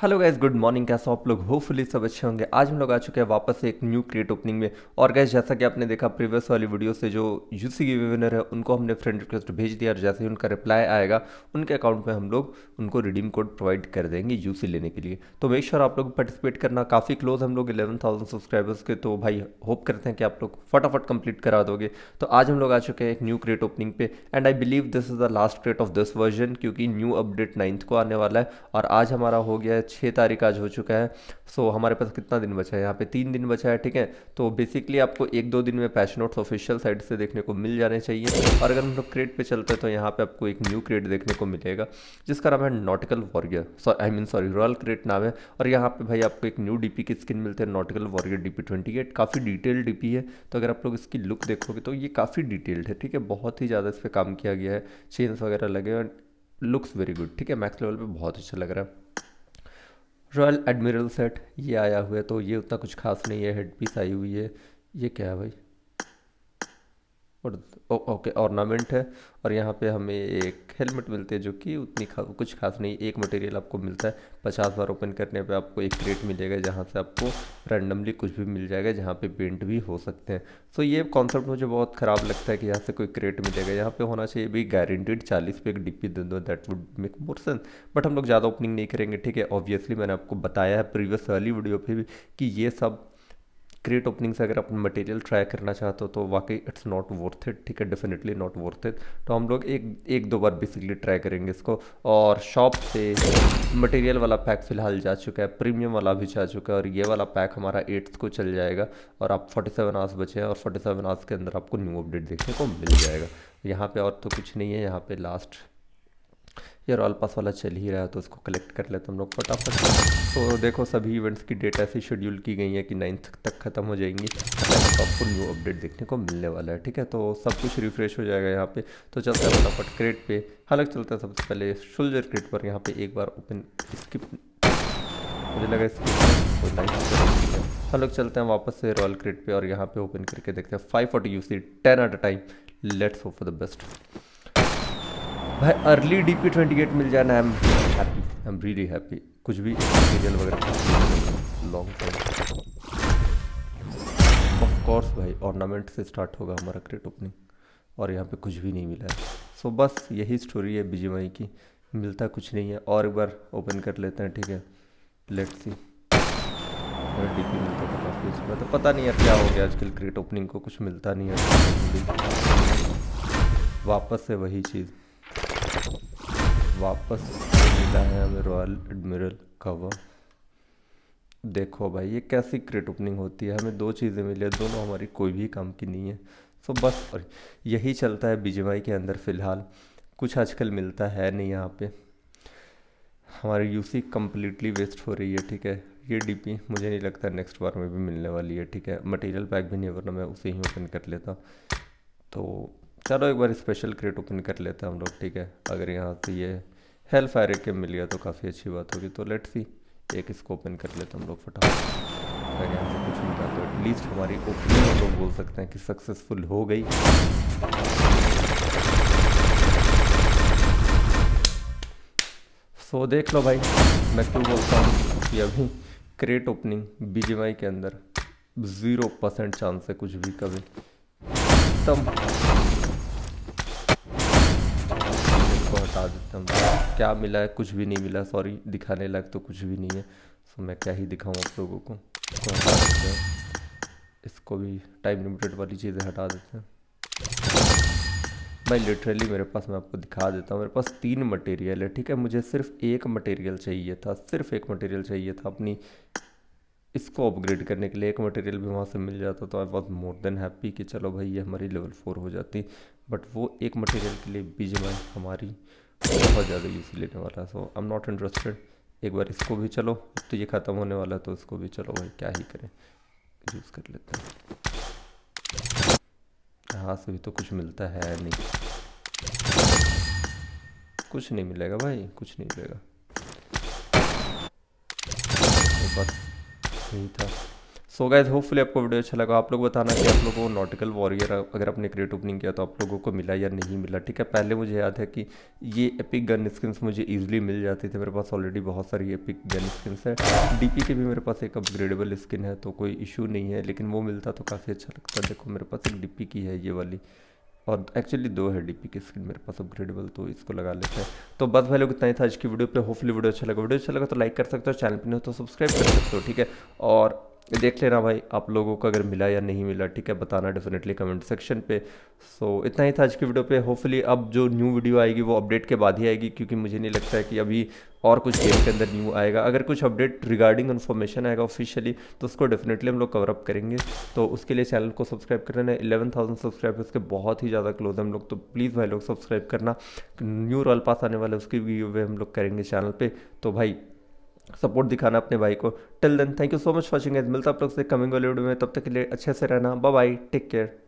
Hello guys good morning कैसे आप लोग होपफुली सब अच्छे होंगे आज हम लोग आ चुके हैं वापस एक न्यू क्रिएट ओपनिंग में और गैस जैसा कि आपने देखा प्रीवियस वाली वीडियो से जो यूसी की विनर है उनको हमने फ्रेंड रिक्वेस्ट भेज दिया और जैसे ही उनका रिप्लाई आएगा उनके अकाउंट में हम लोग उनको रिडीम कोड प्रोवाइड कर देंगे यूसी लेने के लिए तो मेक श्योर आप लोग पार्टिसिपेट करना काफ़ी क्लोज हम लोग इलेवन सब्सक्राइबर्स के तो भाई होप करते हैं कि आप लोग फटाफट कंप्लीट करा दोगे तो आज हम लोग आ चुके हैं एक न्यू क्रिएट ओपनिंग पे and I believe this is the last crate of this version क्योंकि न्यू अपडेट नाइन्थ को आने वाला है और आज हमारा हो गया छः तारीख आज हो चुका है सो हमारे पास कितना दिन बचा है यहाँ पे तीन दिन बचा है ठीक है तो बेसिकली आपको एक दो दिन में पैच नोट्स ऑफिशियल साइड से देखने को मिल जाने चाहिए और अगर हम लोग क्रेड पर चलते हैं तो यहाँ पर आपको एक न्यू क्रेड देखने को मिलेगा जिसका नाम है nautical warrior so I mean sorry royal crate नाम है और यहाँ पर भाई आपको एक न्यू डी की स्किन मिलती है नॉटिकल वॉरियर डी पी काफ़ी डिटेल डी है तो अगर आप लोग इसकी लुक देखोगे तो ये काफ़ी डिटेल्ड है ठीक है बहुत ही ज़्यादा इस पर काम किया गया है चेंज वगैरह लगे हैं लुक्स वेरी गुड ठीक है मैक्स लेवल पे बहुत अच्छा लग रहा है रॉयल एडमिरल सेट ये आया हुआ है तो ये उतना कुछ खास नहीं है हेड पीस आई हुई है ये क्या है भाई और ओ, ओके ऑर्नामेंट है और यहाँ पे हमें एक हेलमेट मिलती है जो कि उतनी खा, कुछ खास नहीं एक मटेरियल आपको मिलता है पचास बार ओपन करने पे आपको एक क्रेट मिलेगा जहाँ से आपको रैंडमली कुछ भी मिल जाएगा जहाँ पे पेंट भी हो सकते हैं सो ये कॉन्सेप्ट मुझे बहुत ख़राब लगता है कि यहाँ से कोई क्रेट मिलेगा यहाँ पर होना चाहिए भी गारंटीड चालीस पे एक डिपी दे दो that would make more sense but हम लोग ज़्यादा ओपनिंग नहीं करेंगे ठीक है ऑब्वियसली मैंने आपको बताया है प्रीवियस वाली वीडियो पर भी कि ये सब क्रिएट ओपनिंग से अगर आप मटेरियल ट्राई करना चाहते हो तो वाकई इट्स नॉट वर्थ इट ठीक है डेफिनेटली नॉट वर्थ इट तो हम लोग एक एक दो बार बेसिकली ट्राई करेंगे इसको और शॉप से मटेरियल वाला पैक फ़िलहाल जा चुका है प्रीमियम वाला भी जा चुका है और ये वाला पैक हमारा एट्थ को चल जाएगा और आप फोर्टी सेवन आवर्स बचे हैं और फोर्टी सेवन आवर्स के अंदर आपको न्यू अपडेट देखने को मिल जाएगा यहाँ पे और तो कुछ नहीं है यहाँ पे लास्ट यार पास वाला चल ही रहा है तो उसको कलेक्ट कर लेते हम लोग फटाफट तो देखो सभी इवेंट्स की डेट ऐसी शेड्यूल की गई है कि नाइन्थ तक ख़त्म हो जाएंगी तो आपको न्यू अपडेट देखने को मिलने वाला है ठीक है तो सब कुछ रिफ्रेश हो जाएगा यहाँ पे तो चलते हैं फटाफट क्रेट पे हालांकि चलते हैं सबसे पहले शोल्जर क्रेट पर यहाँ पे एक बार ओपन स्किप मुझे लगा स्किप हम लोग चलते हैं वापस से रॉयल क्रेट पे और यहाँ पे ओपन करके देखते हैं five forty you see ten at a time let's hope for the best भाई early D P twenty eight मिल जाना I am happy I am really happy कुछ भी मटेरियल वगैरह लॉन्ग टाइम ऑफकोर्स भाई ऑर्नामेंट से स्टार्ट होगा हमारा क्रेट ओपनिंग और यहाँ पे कुछ भी नहीं मिला है सो so, बस यही स्टोरी है बिजीमाई की मिलता कुछ नहीं है और एक बार ओपन कर लेते हैं ठीक है लेट्स सी डी पी मिलता था काफ़ी इसमें तो अच्छा। मतलब पता नहीं है क्या हो गया आजकल क्रेट ओपनिंग को कुछ मिलता नहीं है वापस से वही चीज़ वापस मिला है हमें रॉयल एडमिरल कवर देखो भाई ये कैसी क्रेट ओपनिंग होती है हमें दो चीज़ें मिली है दोनों हमारी कोई भी काम की नहीं है सो बस यही चलता है बीजेवाई के अंदर फ़िलहाल कुछ आजकल मिलता है नहीं यहाँ पे हमारी यूसी कम्प्लीटली वेस्ट हो रही है ठीक है ये डीपी मुझे नहीं लगता नेक्स्ट बार में भी मिलने वाली है ठीक है मटेरियल पैक भी नहीं वरना मैं उसे ही ओपन कर लेता तो चलो एक बार स्पेशल क्रेट ओपन कर लेते हैं हम लोग ठीक है अगर यहाँ से ये हेल्प फायर के मिल गया तो काफ़ी अच्छी बात होगी तो लेट्स सी एक इसको ओपन कर लेते हैं हम लोग फटाफट अगर यहाँ से कुछ मिलता तो एटलीस्ट हमारी ओपनिंग हम लोग बोल सकते हैं कि सक्सेसफुल हो गई सो देख लो भाई मैं क्यों बोलता हूँ कि अभी क्रेट ओपनिंग बी के अंदर ज़ीरो परसेंट चांस है कुछ भी कभी एकदम एकदम क्या मिला है कुछ भी नहीं मिला सॉरी दिखाने लायक तो कुछ भी नहीं है सो मैं क्या ही दिखाऊँ आप लोगों को इसको हटा देते हैं इसको भी टाइम लिमिटेड वाली चीज़ें हटा देते हैं मैं लिटरली मेरे पास मैं आपको दिखा देता हूँ मेरे पास तीन मटेरियल है ठीक है मुझे सिर्फ एक मटेरियल चाहिए था सिर्फ एक मटेरियल चाहिए था अपनी इसको अपग्रेड करने के लिए एक मटेरियल भी वहाँ से मिल जाता तो I was more than happy कि चलो भाई ये हमारी लेवल फोर हो जाती बट वो एक मटेरियल के लिए बीज हमारी बहुत ज़्यादा यूज़ लेने वाला so I am not interested एक बार इसको भी चलो तो ये ख़त्म होने वाला है तो इसको भी चलो भाई क्या ही करें यूज़ कर लेते हैं हाँ से भी तो कुछ मिलता है नहीं कुछ नहीं मिलेगा भाई कुछ नहीं मिलेगा तो बस यही था सो गाइज होपफुली आपको वीडियो अच्छा लगा आप लोग बताना कि आप लोगों को नॉटिकल वॉरियर अगर आपने क्रिएट ओपनिंग किया तो आप लोगों को मिला या नहीं मिला ठीक है पहले मुझे याद है कि ये एपिक गन स्किन्स मुझे ईजिली मिल जाती थी मेरे पास ऑलरेडी बहुत सारी एपिक गन स्किन्स है डीपी के भी मेरे पास एक अपग्रेडेबल स्किन है तो कोई इशू नहीं है लेकिन वो मिलता तो काफ़ी अच्छा लगता देखो मेरे पास एक डीपी की है ये वाली और एक्चुअली दो है डीपी की स्किन मेरे पास अपग्रेडेबल तो इसको लगा लेते हैं तो बस भाई लोग इतना ही था आज की वीडियो पे होपफुली वीडियो अच्छा लगा वीडियो अच्छा लगा तो लाइक कर सकते हो चैनल पर नहीं हो तो सब्सक्राइब कर सकते हो ठीक है और देख लेना भाई आप लोगों का अगर मिला या नहीं मिला ठीक है बताना डेफिनेटली कमेंट सेक्शन पे सो so, इतना ही था आज की वीडियो पे होपफुली अब जो न्यू वीडियो आएगी वो अपडेट के बाद ही आएगी क्योंकि मुझे नहीं लगता है कि अभी और कुछ गेम के अंदर न्यू आएगा अगर कुछ अपडेट रिगार्डिंग इन्फॉर्मेशन आएगा ऑफिशियली तो उसको डेफिनेटली हम लोग कवर अप करेंगे तो उसके लिए चैनल को सब्सक्राइब कर लेना इलेवन थाउजेंड सब्सक्राइबर्स के बहुत ही ज़्यादा क्लोज हम लोग तो प्लीज़ भाई लोग सब्सक्राइब करना न्यू रॉल पास आने वाले उसकी वीडियो हम लोग करेंगे चैनल पर तो भाई सपोर्ट दिखाना अपने भाई को till then thank you so much watching as मिलता आप लोग से कमिंग बॉलीवुड में तब तक के लिए अच्छे से रहना बाय बाय टेक केयर